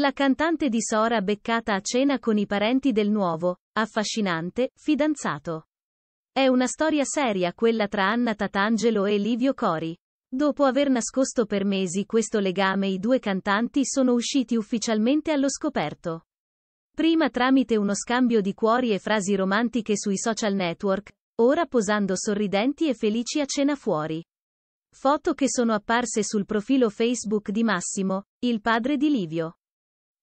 La cantante di Sora beccata a cena con i parenti del nuovo, affascinante, fidanzato. È una storia seria quella tra Anna Tatangelo e Livio Cori. Dopo aver nascosto per mesi questo legame i due cantanti sono usciti ufficialmente allo scoperto. Prima tramite uno scambio di cuori e frasi romantiche sui social network, ora posando sorridenti e felici a cena fuori. Foto che sono apparse sul profilo Facebook di Massimo, il padre di Livio.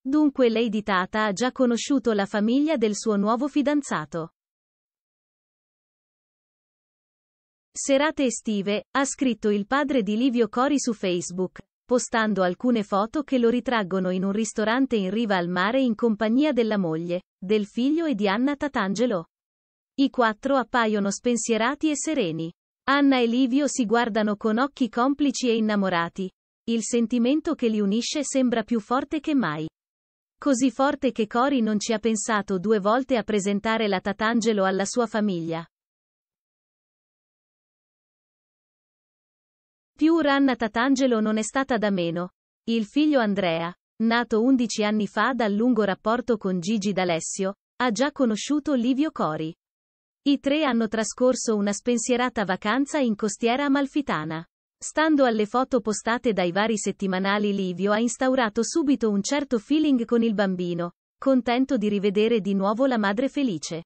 Dunque Lady Tata ha già conosciuto la famiglia del suo nuovo fidanzato. Serate estive, ha scritto il padre di Livio Cori su Facebook, postando alcune foto che lo ritraggono in un ristorante in riva al mare in compagnia della moglie, del figlio e di Anna Tatangelo. I quattro appaiono spensierati e sereni. Anna e Livio si guardano con occhi complici e innamorati. Il sentimento che li unisce sembra più forte che mai. Così forte che Cori non ci ha pensato due volte a presentare la Tatangelo alla sua famiglia. Più Ranna Tatangelo non è stata da meno. Il figlio Andrea, nato 11 anni fa dal lungo rapporto con Gigi D'Alessio, ha già conosciuto Livio Cori. I tre hanno trascorso una spensierata vacanza in costiera amalfitana. Stando alle foto postate dai vari settimanali Livio ha instaurato subito un certo feeling con il bambino, contento di rivedere di nuovo la madre felice.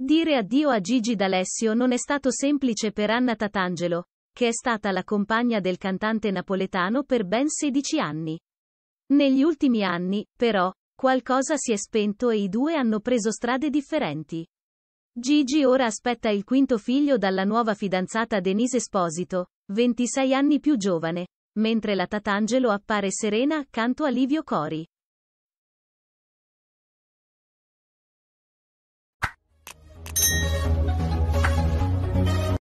Dire addio a Gigi D'Alessio non è stato semplice per Anna Tatangelo, che è stata la compagna del cantante napoletano per ben 16 anni. Negli ultimi anni, però, qualcosa si è spento e i due hanno preso strade differenti. Gigi ora aspetta il quinto figlio dalla nuova fidanzata Denise Esposito, 26 anni più giovane, mentre la Tatangelo appare serena accanto a Livio Cori.